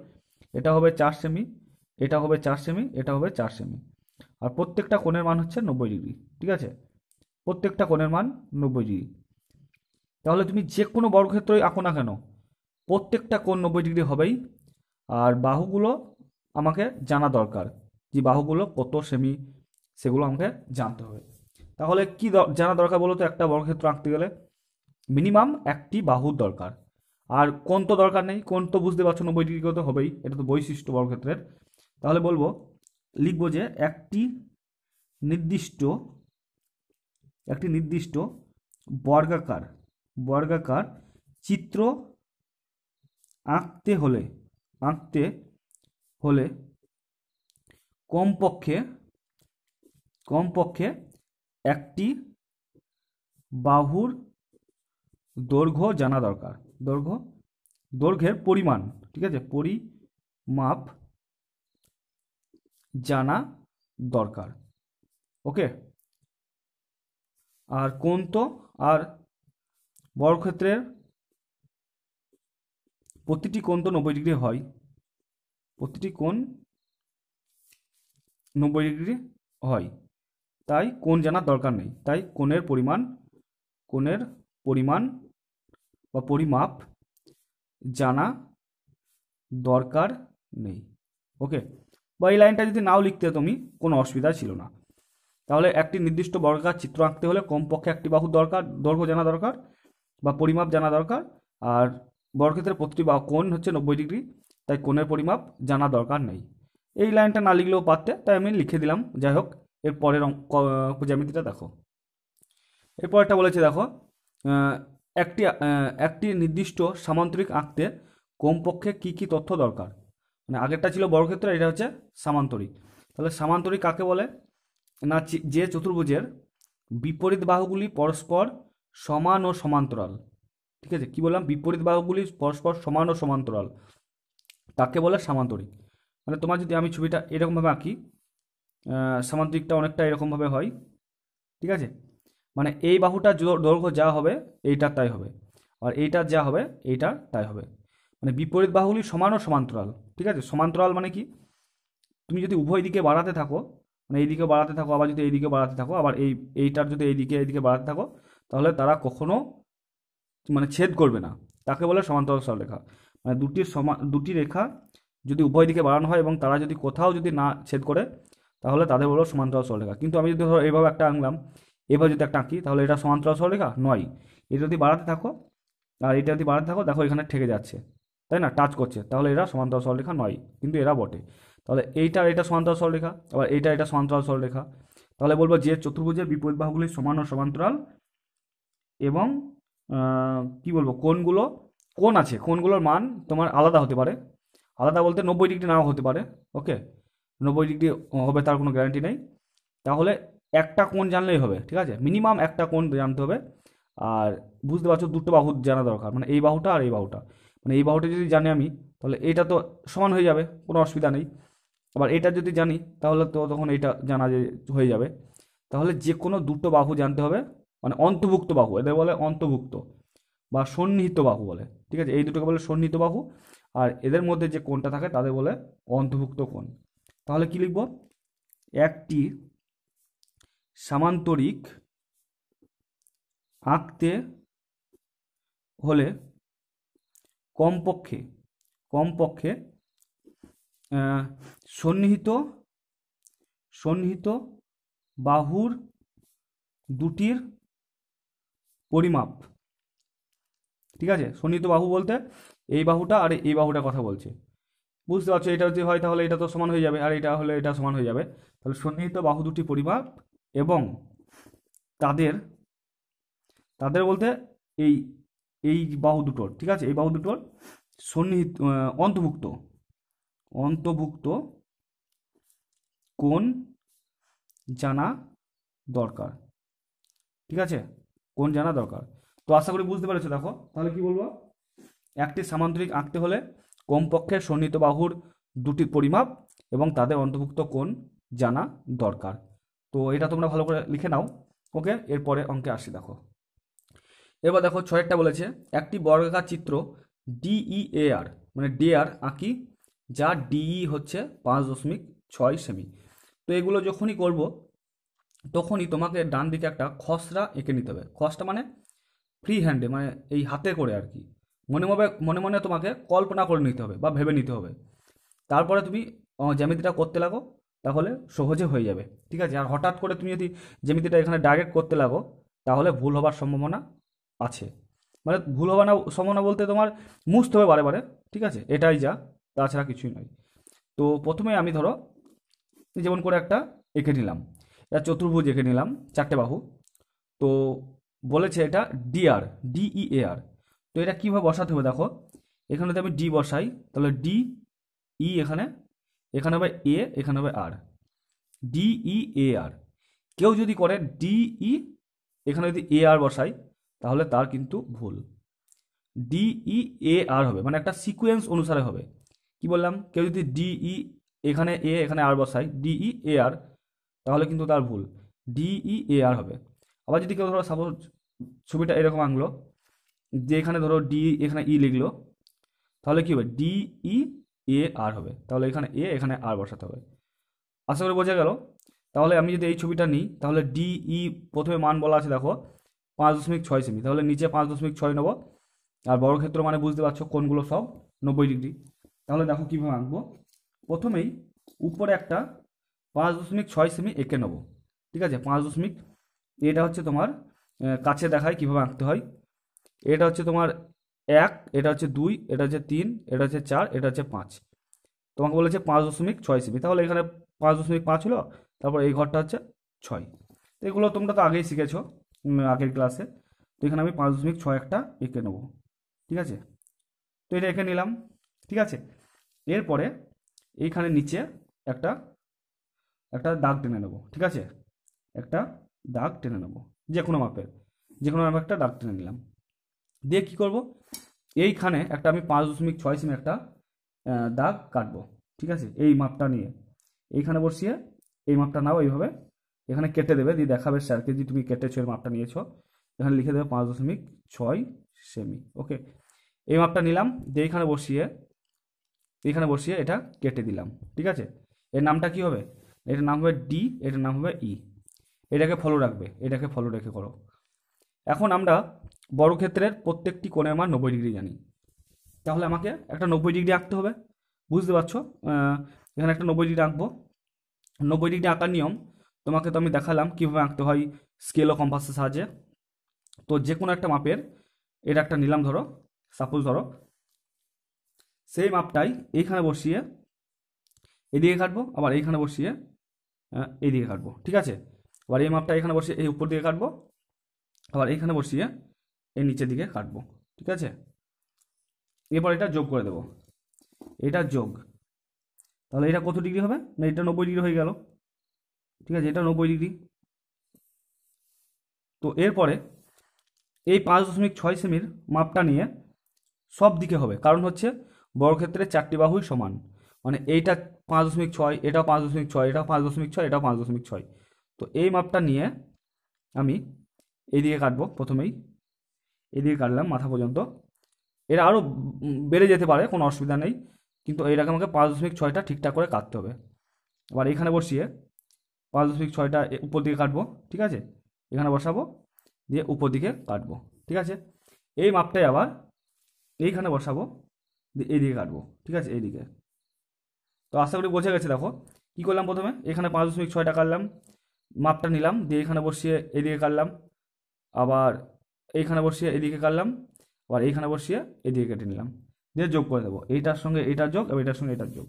এটা হবে চার সেমি এটা হবে চার সেমি এটা হবে চার সেমি আর প্রত্যেকটা কোণের মান হচ্ছে নব্বই ডিগ্রি ঠিক আছে প্রত্যেকটা কোণের মান নব্বই ডিগ্রি তাহলে তুমি যে কোনো বর্গক্ষেত্রই আঁকো না কেন প্রত্যেকটা কোণ নব্বই ডিগ্রি হবেই আর বাহুগুলো আমাকে জানা দরকার যে বাহুগুলো কত সেমি সেগুলো আমাকে জানতে হবে তাহলে কি জানা দরকার বলতো একটা বর্গক্ষেত্র আঁকতে গেলে মিনিমাম একটি বাহুর দরকার আর কোন তো দরকার নেই কোন তো বুঝতে পারছো নব্বই ডিগ্রি তো হবেই এটা তো বৈশিষ্ট্য বর্গক্ষেত্রের তাহলে বলবো লিখবো যে একটি নির্দিষ্ট একটি নির্দিষ্ট বর্গাকার বর্গাকার চিত্র আঁকতে হলে আঁকতে হলে কমপক্ষে কমপক্ষে একটি বাহুর দৈর্ঘ্য জানা দরকার দৈর্ঘ্য দৈর্ঘ্যের পরিমাণ ঠিক আছে পরিমাপ জানা দরকার ওকে আর কোন তো আর বর্গক্ষেত্রের প্রতিটি কোণ তো নব্বই ডিগ্রি হয় প্রতিটি কোণ নব্বই ডিগ্রি হয় তাই কোন জানার দরকার নেই তাই কোণের পরিমাণ কোণের পরিমাণ বা পরিমাপ জানা দরকার নেই ওকে বা এই লাইনটা যদি নাও লিখতে তুমি কোনো অসুবিধা ছিল না তাহলে একটি নির্দিষ্ট বর্গাকার চিত্র আঁকতে হলে কমপক্ষে একটি বাহু দরকার দৈর্ঘ্য জানা দরকার বা পরিমাপ জানা দরকার আর বর্গক্ষেত্রের প্রতিটি বা কোণ হচ্ছে নব্বই ডিগ্রি তাই কোণের পরিমাপ জানা দরকার নেই এই লাইনটা না লিখলেও পারতে তাই আমি লিখে দিলাম যাই হোক এর পরের জ্যামিতিটা দেখো এরপরটা বলেছে দেখো একটি একটি নির্দিষ্ট সামান্তরিক আঁকতে কমপক্ষে কি কি তথ্য দরকার মানে আগেরটা ছিল বর্গক্ষেত্র এটা হচ্ছে সামান্তরিক তাহলে সামান্তরিক কাকে বলে না যে চতুর্ভুজের বিপরীত বাহুগুলি পরস্পর সমান ও সমান্তরাল ঠিক আছে কি বললাম বিপরীত বাহুগুলি পরস্পর সমান ও সমান্তরাল তাকে বলে সামান্তরিক মানে তোমার যদি আমি ছবিটা এরকমভাবে আঁকি সামান্তরিকটা অনেকটা এরকমভাবে হয় ঠিক আছে মানে এই বাহুটা দৈর্ঘ্য যা হবে এইটার তাই হবে আর এইটার যা হবে এইটার তাই হবে মানে বিপরীত বাহুগুলি সমান ও সমান্তরাল ঠিক আছে সমান্তরাল মানে কি তুমি যদি উভয় দিকে বাড়াতে থাকো মানে এইদিকে বাড়াতে থাকো আবার যদি এইদিকে বাড়াতে থাকো আবার এই এইটার যদি এইদিকে এইদিকে বাড়াতে থাকো তাহলে তারা কখনো মানে ছেদ করবে না তাকে বলে সমান্তরাল সরলরেখা মানে দুটি সমান দুটি রেখা যদি উভয় দিকে বাড়ানো হয় এবং তারা যদি কোথাও যদি না ছেদ করে তাহলে তাদের বলবো সমান্তরাল সরলরেখা কিন্তু আমি যদি ধরো এইভাবে একটা আঁকলাম এভাবে যদি একটা আঁকি তাহলে এটা সমান্তরাল সরলরেখা নয় এটা যদি বাড়াতে থাকো আর এটা যদি বাড়াতে থাকো দেখো এখানে ঠেকে যাচ্ছে তাই না টাচ করছে তাহলে এরা সমান্তরাল সরলরেখা নয় কিন্তু এরা বটে তাহলে এইটা এটা সমান্তরাল সরলরেখা আবার এইটা এটা সমান্তরাল সরলরেখা তাহলে বলবো যে চতুর্ভুজের বিপরীত বাহুগুলি সমান ও সমান্তরাল এবং কি বলবো কোনগুলো কোন আছে কোনগুলোর মান তোমার আলাদা হতে পারে আলাদা বলতে নব্বই ডিগ্রি নাও হতে পারে ওকে নব্বই ডিগ্রি হবে তার কোনো গ্যারান্টি নেই তাহলে একটা কোণ জানলেই হবে ঠিক আছে মিনিমাম একটা কোণ জানতে হবে আর বুঝতে পারছো দুটো বাহু জানা দরকার মানে এই বাহুটা আর এই বাহুটা মানে এই বাহুটা যদি জানি আমি তাহলে এটা তো সমান হয়ে যাবে কোনো অসুবিধা নেই আবার এটা যদি জানি তাহলে তো তখন এটা জানা হয়ে যাবে তাহলে যে কোনো দুটো বাহু জানতে হবে মানে অন্তর্ভুক্ত বাহু এদের বলে অন্তর্ভুক্ত বা সন্নিহিত বাহু বলে ঠিক আছে এই দুটোকে বলে সন্নিহিত বাহু আর এদের মধ্যে যে কোনটা থাকে তাদের বলে অন্তর্ভুক্ত কোণ তাহলে কি লিখব একটি সামান্তরিক আঁকতে হলে কমপক্ষে কমপক্ষে সন্নিহিত সন্নিহিত বাহুর দুটির পরিমাপ ঠিক আছে সন্নিহিত বাহু বলতে এই বাহুটা আর এই বাহুটা কথা বলছে বুঝতে পারছো এটা যদি হয় তাহলে এটা তো সমান হয়ে যাবে আর এটা হলে এটা সমান হয়ে যাবে তাহলে সন্নিহিত বাহু দুটি পরিমাপ এবং তাদের তাদের বলতে এই এই বাহু দুটোর ঠিক আছে এই বাহু দুটোর সন্নিহিত অন্তর্ভুক্ত অন্তর্ভুক্ত কোন জানা দরকার ঠিক আছে কোন জানা দরকার তো আশা করি বুঝতে পেরেছো দেখো তাহলে কি বলবো একটি সামান্তরিক আঁকতে হলে কমপক্ষে সন্নিহিত বাহুর দুটি পরিমাপ এবং তাদের অন্তর্ভুক্ত কোণ জানা দরকার তো এটা তোমরা ভালো করে লিখে নাও ওকে এরপরে অঙ্কে আসি দেখো এবার দেখো ছয়টা বলেছে একটি বর্গাকার চিত্র ডিই এ আর মানে ডিআর e আঁকি যা ডিই e হচ্ছে পাঁচ দশমিক ছয় সেমি তো এগুলো যখনই করব তখনই তোমাকে ডান দিকে একটা খসড়া এঁকে নিতে হবে খসটা মানে ফ্রি হ্যান্ডে মানে এই হাতে করে আর কি মনে মনে মনে মনে তোমাকে কল্পনা করে নিতে হবে বা ভেবে নিতে হবে তারপরে তুমি জ্যামিতিটা করতে লাগো তাহলে সহজে হয়ে যাবে ঠিক আছে আর হঠাৎ করে তুমি যদি জ্যামিতিটা এখানে ডাইরেক্ট করতে লাগো তাহলে ভুল হবার সম্ভাবনা আছে মানে ভুল হবার সম্ভাবনা বলতে তোমার মুছতে হবে বারে বারে ঠিক আছে এটাই যা তাছাড়া কিছুই নয় তো প্রথমে আমি ধরো যেমন করে একটা এঁকে নিলাম এটা চতুর্ভুজ এঁকে নিলাম চারটে বাহু তো বলেছে এটা ডিআর ডিইএআর তো এটা কীভাবে বসাতে হবে দেখো এখানে যদি আমি ডি বসাই তাহলে ডি ই e এখানে এখানে হবে এ এখানে হবে আর ডি ই এ আর কেউ যদি করে ডি ই e, এখানে যদি এ আর বসাই তাহলে তার কিন্তু ভুল ডি ই এ আর হবে মানে একটা সিকুয়েন্স অনুসারে হবে কি বললাম কেউ যদি ডি ই e, এখানে এ এখানে আর বসাই ডি ই এ আর তাহলে কিন্তু তার ভুল ডি ই এ আর হবে আবার যদি কেউ ধরো সাপোজ ছবিটা এরকম আঁকলো যে এখানে ধরো ডি এখানে ই e লিখলো তাহলে কী হবে ডি ই এ আর হবে তাহলে এখানে এ এখানে আর বসাতে হবে আশা করি বোঝা গেল তাহলে আমি যদি এই ছবিটা নিই তাহলে ডি ই e প্রথমে মান বলা আছে দেখো পাঁচ দশমিক ছয় সেমি তাহলে নিচে পাঁচ দশমিক ছয় নেবো আর ক্ষেত্র মানে বুঝতে পারছো কোনগুলো সব নব্বই ডিগ্রি তাহলে দেখো কীভাবে আঁকবো প্রথমেই উপরে একটা পাঁচ দশমিক ছয় সেমি এঁকে নেবো ঠিক আছে পাঁচ দশমিক এটা হচ্ছে তোমার কাছে দেখায় কীভাবে আঁকতে হয় এটা হচ্ছে তোমার এক এটা হচ্ছে দুই এটা হচ্ছে তিন এটা হচ্ছে চার এটা হচ্ছে পাঁচ তোমাকে বলেছে পাঁচ দশমিক ছয় সেমি তাহলে এখানে পাঁচ দশমিক পাঁচ হলো তারপর এই ঘরটা হচ্ছে ছয় তো এগুলো তোমরা তো আগেই শিখেছো আগের ক্লাসে তো এখানে আমি পাঁচ দশমিক ছয় একটা এঁকে নেবো ঠিক আছে তো এটা এঁকে নিলাম ঠিক আছে এরপরে এইখানে নিচে একটা একটা দাগ টেনে নেবো ঠিক আছে একটা দাগ টেনে নেবো যে কোনো মাপের যে কোনো মাপে একটা দাগ টেনে নিলাম দিয়ে কি করব এইখানে একটা আমি পাঁচ দশমিক ছয় সিমে একটা দাগ কাটবো ঠিক আছে এই মাপটা নিয়ে এইখানে বসিয়ে এই মাপটা নাও এইভাবে এখানে কেটে দেবে দিয়ে দেখাবে স্যারকে যে তুমি কেটেছো এর মাপটা নিয়েছো এখানে লিখে দেবে পাঁচ দশমিক ছয় সেমি ওকে এই মাপটা নিলাম দিয়ে এইখানে বসিয়ে এইখানে বসিয়ে এটা কেটে দিলাম ঠিক আছে এর নামটা কি হবে এটার নাম হবে ডি এটার নাম হবে ই e। এটাকে ফলো রাখবে এটাকে ফলো রেখে করো এখন আমরা বর্গক্ষেত্রের প্রত্যেকটি কোণের মান নব্বই ডিগ্রি জানি তাহলে আমাকে একটা নব্বই ডিগ্রি আঁকতে হবে বুঝতে পারছো এখানে একটা নব্বই ডিগ্রি আঁকবো নব্বই ডিগ্রি আঁকার নিয়ম তোমাকে তো আমি দেখালাম কীভাবে আঁকতে হয় স্কেল ও কম্পাসের সাহায্যে তো যে কোনো একটা মাপের এটা একটা নিলাম ধরো সাপোজ ধরো সেই মাপটাই এইখানে বসিয়ে এদিকে কাটবো আবার এইখানে বসিয়ে এদিকে কাটবো ঠিক আছে আবার এই মাপটা এখানে বসিয়ে এই উপর দিকে কাটবো আবার এইখানে বসিয়ে এর নিচের দিকে কাটবো ঠিক আছে এরপর এটা যোগ করে দেব এটা যোগ তাহলে এটা কত ডিগ্রি হবে না এটা নব্বই ডিগ্রি হয়ে গেল ঠিক আছে এটা নব্বই ডিগ্রি তো এরপরে এই পাঁচ দশমিক ছয় সেমির মাপটা নিয়ে সব দিকে হবে কারণ হচ্ছে বর্গক্ষেত্রে চারটি বাহুই সমান মানে এইটা পাঁচ দশমিক ছয় এটা পাঁচ দশমিক ছয় এটাও পাঁচ দশমিক ছয় এটাও পাঁচ দশমিক ছয় তো এই মাপটা নিয়ে আমি এইদিকে কাটবো প্রথমেই এদিকে কাটলাম মাথা পর্যন্ত এরা আরও বেড়ে যেতে পারে কোনো অসুবিধা নেই কিন্তু এটাকে আমাকে পাঁচ দশমিক ছয়টা ঠিকঠাক করে কাটতে হবে আবার এখানে বসিয়ে পাঁচ দশমিক ছয়টা উপর দিকে কাটবো ঠিক আছে এখানে বসাবো দিয়ে উপর দিকে কাটবো ঠিক আছে এই মাপটাই আবার এইখানে বসাবো দিয়ে এইদিকে কাটবো ঠিক আছে এইদিকে তো আশা করি বোঝা গেছে দেখো কী করলাম প্রথমে এখানে পাঁচ দশমিক ছয়টা কাটলাম মাপটা নিলাম দিয়ে এখানে বসিয়ে এদিকে কাটলাম আবার এইখানে বসিয়ে এদিকে কাটলাম আবার এইখানে বসিয়ে এদিকে কেটে নিলাম দিয়ে যোগ করে দেবো এইটার সঙ্গে এটার যোগ এবং এটার সঙ্গে এটার যোগ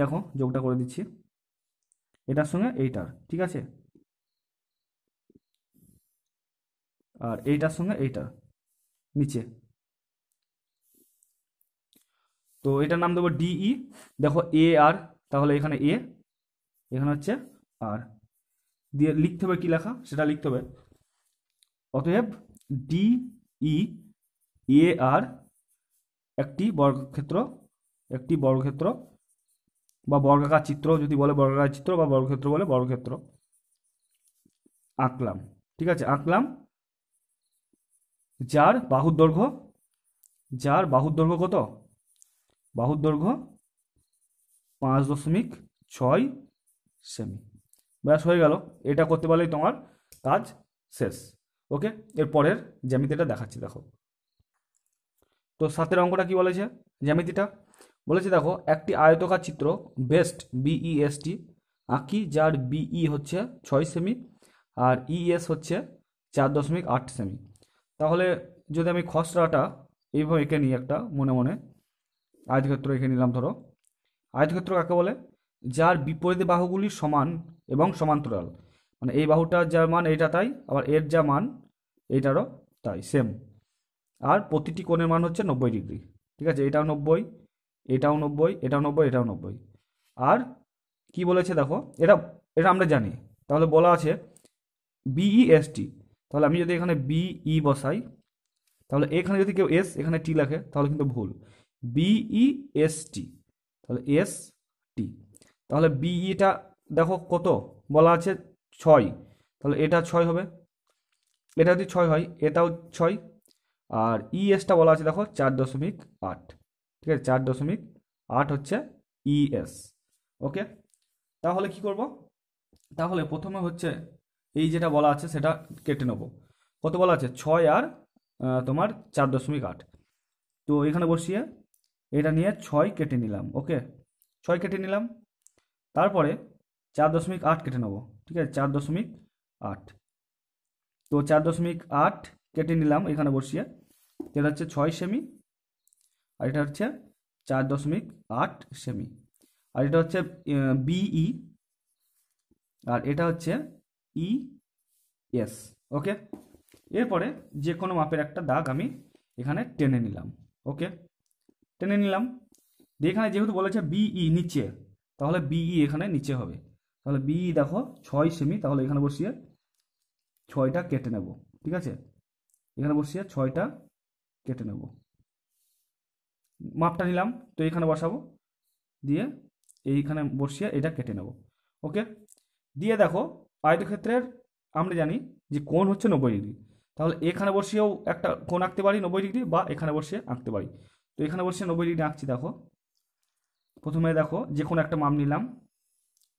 দেখো যোগটা করে দিচ্ছি এটার সঙ্গে এইটার ঠিক আছে আর এইটার সঙ্গে এইটার নিচে তো এটার নাম দেবো ডিই e। দেখো এ আর তাহলে এখানে এ এখানে হচ্ছে আর দিয়ে লিখতে হবে কি লেখা সেটা লিখতে হবে অতএব ডি ই এ আর একটি বর্গক্ষেত্র একটি বর্গক্ষেত্র বা বর্গাকার চিত্র যদি বলে বর্গাকার চিত্র বা বর্গক্ষেত্র বলে বর্গক্ষেত্র আঁকলাম ঠিক আছে আঁকলাম যার বাহুর দৈর্ঘ্য যার বাহুর দৈর্ঘ্য কত বাহুর দৈর্ঘ্য পাঁচ দশমিক ছয় সেমি ব্যাস হয়ে গেল এটা করতে পারলেই তোমার কাজ শেষ ওকে এর পরের জ্যামিতিটা দেখাচ্ছি দেখো তো সাতের অঙ্কটা কি বলেছে জ্যামিতিটা বলেছে দেখো একটি আয়তকার চিত্র বেস্ট বিইএসটি e আঁকি যার বিই e হচ্ছে ছয় সেমি আর ইএস e হচ্ছে চার দশমিক আট সেমি তাহলে যদি আমি খসড়াটা এইভাবে এঁকে নিই একটা মনে মনে আয়তক্ষেত্র এঁকে নিলাম ধরো আয়তক্ষেত্র কাকে বলে যার বিপরীত বাহুগুলি সমান এবং সমান্তরাল মানে এই বাহুটার যা মান এইটা তাই আবার এর যা মান এইটারও তাই সেম আর প্রতিটি কোণের মান হচ্ছে নব্বই ডিগ্রি ঠিক আছে এটাও নব্বই এটাও নব্বই এটাও নব্বই এটাও নব্বই আর কি বলেছে দেখো এটা এটা আমরা জানি তাহলে বলা আছে বিই এস টি তাহলে আমি যদি এখানে বিই e বসাই তাহলে এখানে যদি কেউ এস এখানে টি লেখে তাহলে কিন্তু ভুল বিই এস টি তাহলে এস টি তাহলে বিইটা e দেখো কত বলা আছে ছয় তাহলে এটা ছয় হবে এটা যদি ছয় হয় এটাও ছয় আর ইএসটা e বলা আছে দেখো চার দশমিক আট ঠিক আছে চার দশমিক আট হচ্ছে ইএস e ওকে তাহলে কি করব তাহলে প্রথমে হচ্ছে এই যেটা বলা আছে সেটা কেটে নেব কত বলা আছে ছয় আর তোমার চার দশমিক আট তো এখানে বসিয়ে এটা নিয়ে ছয় কেটে নিলাম ওকে ছয় কেটে নিলাম তারপরে চার দশমিক আট কেটে নেবো ঠিক আছে চার দশমিক আট তো চার দশমিক আট কেটে নিলাম এখানে বসিয়ে এটা হচ্ছে ছয় সেমি আর এটা হচ্ছে চার দশমিক আট সেমি আর এটা হচ্ছে বিই আর এটা হচ্ছে ই এস ওকে এরপরে যে কোনো মাপের একটা দাগ আমি এখানে টেনে নিলাম ওকে টেনে নিলাম এখানে যেহেতু বলেছে বিই নিচে তাহলে বিই এখানে নিচে হবে তাহলে বি দেখো ছয় সেমি তাহলে এখানে বসিয়ে ছয়টা কেটে নেব ঠিক আছে এখানে বসিয়ে ছয়টা কেটে নেব মাপটা নিলাম তো এখানে বসাবো দিয়ে এইখানে বসিয়ে এটা কেটে নেব ওকে দিয়ে দেখো আয়তক্ষেত্রের আমরা জানি যে কোন হচ্ছে নব্বই ডিগ্রি তাহলে এখানে বসিয়েও একটা কোন আঁকতে পারি নব্বই ডিগ্রি বা এখানে বসিয়ে আঁকতে পারি তো এখানে বসিয়ে নব্বই ডিগ্রি আঁকছি দেখো প্রথমে দেখো যে কোনো একটা মাপ নিলাম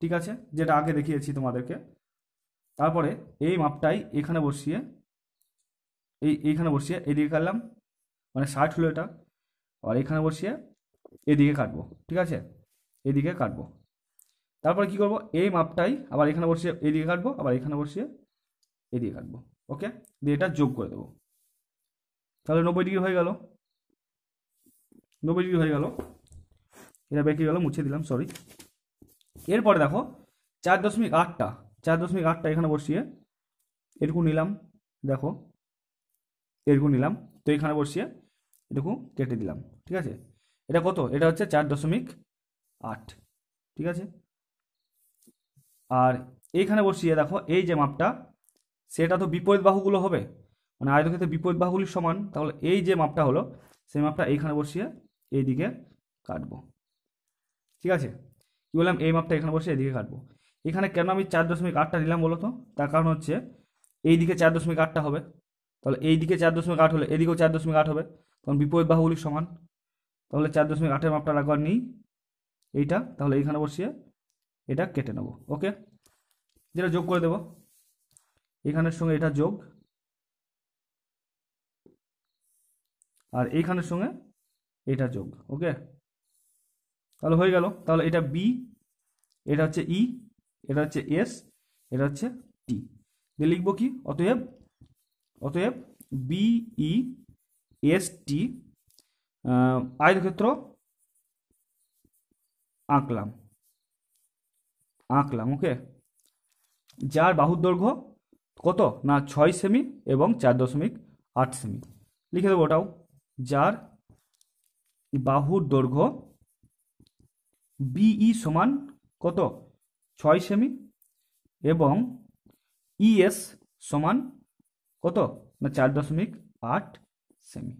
ঠিক আছে যেটা আগে দেখিয়েছি তোমাদেরকে তারপরে এই মাপটাই এখানে বসিয়ে এই এইখানে বসিয়ে এদিকে কাটলাম মানে ষাট হলো এটা আর এখানে বসিয়ে এদিকে কাটবো ঠিক আছে এদিকে কাটবো তারপরে কি করব এই মাপটাই আবার এখানে বসিয়ে এদিকে কাটবো আবার এখানে বসিয়ে এদিকে কাটবো ওকে দিয়ে এটা যোগ করে দেবো তাহলে নব্বই ডিগ্রি হয়ে গেল নব্বই ডিগ্রি হয়ে গেল এটা বেঁকে গেল মুছে দিলাম সরি এরপরে দেখো চার দশমিক আটটা চার দশমিক আটটা এখানে বসিয়ে এরকম নিলাম দেখো এরকম নিলাম তো এখানে বসিয়ে এটুকু কেটে দিলাম ঠিক আছে এটা কত এটা হচ্ছে চার দশমিক আট ঠিক আছে আর এইখানে বসিয়ে দেখো এই যে মাপটা সেটা তো বিপরীত বাহুগুলো হবে মানে আয়তক্ষেত্রে বিপরীত বাহুগুলির সমান তাহলে এই যে মাপটা হলো সেই মাপটা এইখানে বসিয়ে এইদিকে কাটবো ঠিক আছে বললাম এই মাপটা এখানে বসে এদিকে কাটবো এখানে কেন আমি চার দশমিক আটটা নিলাম বলো তো তার কারণ হচ্ছে এই দিকে চার দশমিক আটটা হবে তাহলে এই দিকে চার দশমিক আট হলে এদিকেও চার দশমিক আট হবে তখন বিপরীত বাহুগুলি সমান তাহলে চার দশমিক আটের মাপটা রাখবার নেই এইটা তাহলে এইখানে বসিয়ে এটা কেটে নেব ওকে যেটা যোগ করে দেব এখানের সঙ্গে এটা যোগ আর এইখানের সঙ্গে এটা যোগ ওকে তাহলে হয়ে গেল তাহলে এটা বি এটা হচ্ছে ই e, এটা হচ্ছে এস এটা হচ্ছে টি দিয়ে লিখবো কি অতএব অতএব বিই এস e, টি ক্ষেত্র আঁকলাম আঁকলাম ওকে যার বাহুর দৈর্ঘ্য কত না ছয় সেমি এবং চার দশমিক আট সেমি লিখে দেবো ওটাও যার বাহুর দৈর্ঘ্য বিই সমান কত ছয় সেমি এবং ইএস সমান কত না চার দশমিক আট সেমি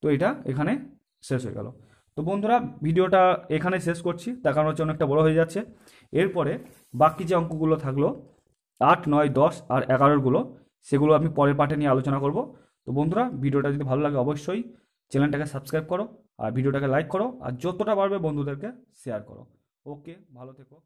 তো এটা এখানে শেষ হয়ে গেল তো বন্ধুরা ভিডিওটা এখানে শেষ করছি তার কারণ হচ্ছে অনেকটা বড় হয়ে যাচ্ছে এরপরে বাকি যে অঙ্কগুলো থাকলো আট নয় দশ আর এগারোরগুলো সেগুলো আমি পরের পাঠে নিয়ে আলোচনা করব তো বন্ধুরা ভিডিওটা যদি ভালো লাগে অবশ্যই চ্যানেলটাকে সাবস্ক্রাইব করো আর ভিডিওটাকে লাইক করো আর যতটা পারবে বন্ধুদেরকে শেয়ার করো ওকে ভালো থেকো